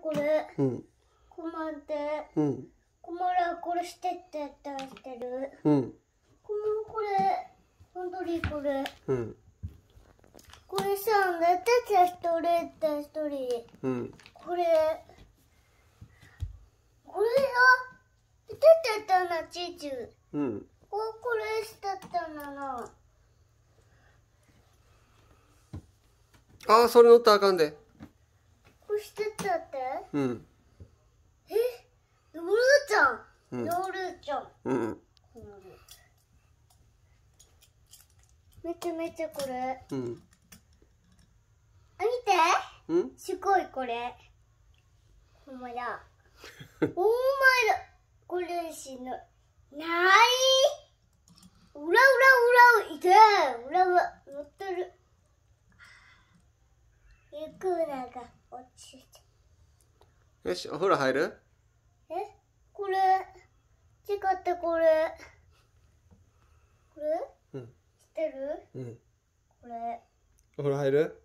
これ、うん、って、うん、これしてって出してる、うん、このこれ本当にこれ、うん、これさて一人って一人、うん、これこれさ出てたなチチュ、うん、ここれしてたなの。あそれ乗ったらあかんで。こしてたってうんえヨルちゃん、うん、ちゃんうん見て見てこれうんあ見てうんすごいこれほんまだ お前らこれしのなーい裏裏裏いて裏裏ゆくらが落ちて。よし、お風呂入るえこれ。違ってこれ。これうん。知ってるうん。これ。お風呂入る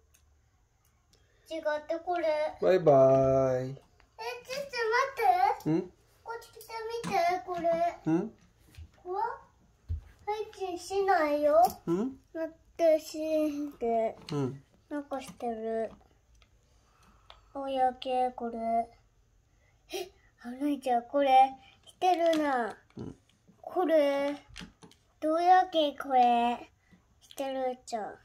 違ってこれ。バイバイ。え、ちょっと待って。んこっち来てみて、これ。うんこわ配置しないよ。うんなってしんてうん。なんかしてる。おやけ、これ。え、はなちゃん、これ、してるな。うん、これ、どうやけ、これ、してるじゃん。